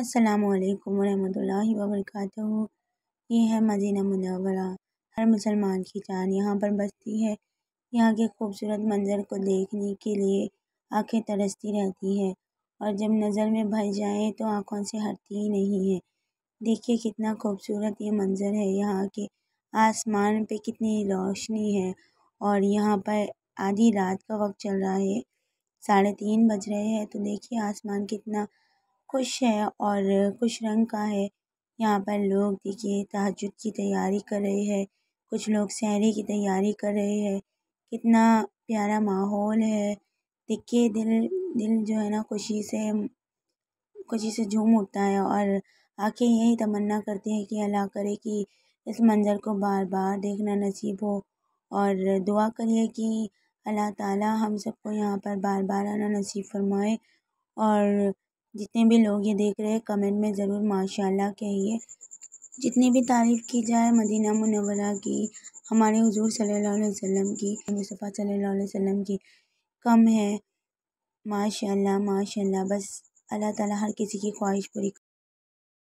अस्सलाम वालेकुम वरक ये है मदीना मुनव्वरा हर मुसलमान की जान यहाँ पर बसती है यहाँ के खूबसूरत मंज़र को देखने के लिए आंखें तरसती रहती है और जब नज़र में भर जाए तो आँखों से हटती ही नहीं है देखिए कितना खूबसूरत ये मंज़र है यहाँ के आसमान पे कितनी रोशनी है और यहाँ पर आधी रात का वक्त चल रहा है साढ़े तीन बज रहे हैं तो देखिए आसमान कितना कुछ है और कुछ रंग का है यहाँ पर लोग देखिए तहजद की तैयारी कर रहे हैं कुछ लोग सहरी की तैयारी कर रहे हैं कितना प्यारा माहौल है देखिए दिल दिल जो है ना खुशी से खुशी से झूम उठता है और आके यही तमन्ना करते हैं कि अल्लाह करे कि इस मंज़र को बार बार देखना नसीब हो और दुआ करिए कि अल्लाह ताला हम सबको यहाँ पर बार बार आना नसीब फरमाए और जितने भी लोग ये देख रहे हैं कमेंट में ज़रूर माशाल्लाह कहिए जितनी भी तारीफ़ की जाए मदीना मुनवरा की हमारे हजूर सल्ला वसम की मुस्तफ़ा सल्ला वसम की कम है माशाल्लाह माशाल्लाह बस अल्लाह ताला हर किसी की ख्वाहिश पूरी